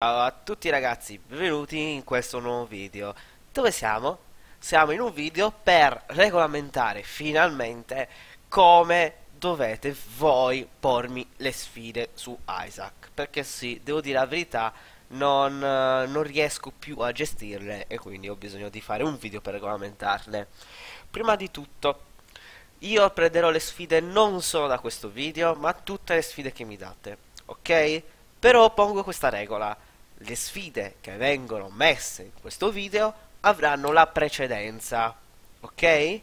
Ciao a tutti ragazzi, benvenuti in questo nuovo video. Dove siamo? Siamo in un video per regolamentare finalmente come dovete voi pormi le sfide su Isaac. Perché sì, devo dire la verità, non, eh, non riesco più a gestirle e quindi ho bisogno di fare un video per regolamentarle. Prima di tutto, io prenderò le sfide non solo da questo video, ma tutte le sfide che mi date, ok? Però pongo questa regola le sfide che vengono messe in questo video avranno la precedenza, ok?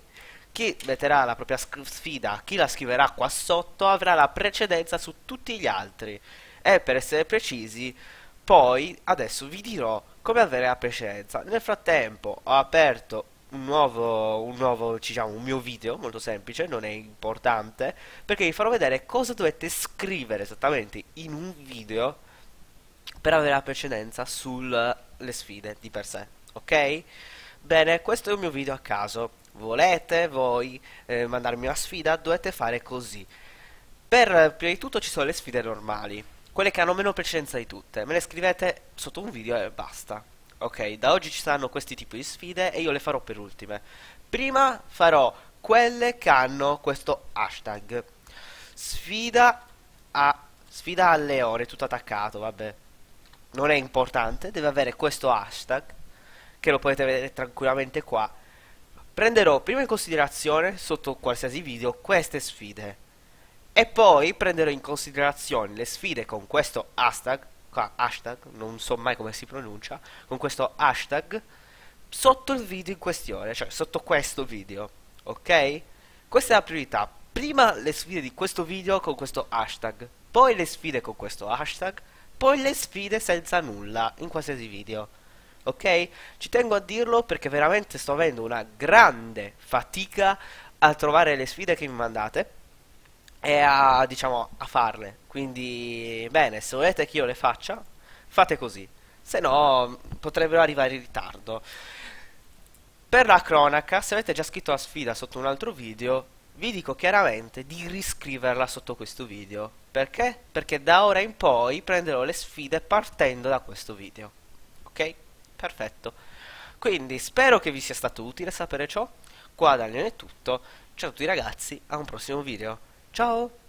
Chi metterà la propria sfida, chi la scriverà qua sotto, avrà la precedenza su tutti gli altri. E per essere precisi, poi adesso vi dirò come avere la precedenza. Nel frattempo ho aperto un nuovo, un nuovo diciamo, un mio video, molto semplice, non è importante, perché vi farò vedere cosa dovete scrivere esattamente in un video per avere la precedenza sulle sfide di per sé, ok? Bene, questo è un mio video a caso. Volete voi eh, mandarmi una sfida? Dovete fare così. Per prima di tutto ci sono le sfide normali, quelle che hanno meno precedenza di tutte. Me le scrivete sotto un video e basta. Ok, da oggi ci saranno questi tipi di sfide e io le farò per ultime. Prima farò quelle che hanno questo hashtag. Sfida a sfida al leone, tutto attaccato, vabbè non è importante, deve avere questo hashtag, che lo potete vedere tranquillamente qua. Prenderò prima in considerazione, sotto qualsiasi video, queste sfide. E poi prenderò in considerazione le sfide con questo hashtag, qua hashtag, non so mai come si pronuncia, con questo hashtag, sotto il video in questione, cioè sotto questo video, ok? Questa è la priorità, prima le sfide di questo video con questo hashtag, poi le sfide con questo hashtag, poi le sfide senza nulla in qualsiasi video ok? Ci tengo a dirlo perché veramente sto avendo una grande fatica a trovare le sfide che mi mandate e a, diciamo, a farle. Quindi, bene, se volete che io le faccia, fate così. Se no, potrebbero arrivare in ritardo. Per la cronaca, se avete già scritto la sfida sotto un altro video, vi dico chiaramente di riscriverla sotto questo video. Perché? Perché da ora in poi prenderò le sfide partendo da questo video. Ok? Perfetto. Quindi spero che vi sia stato utile sapere ciò. Qua da Daniel è tutto. Ciao a tutti ragazzi, a un prossimo video. Ciao!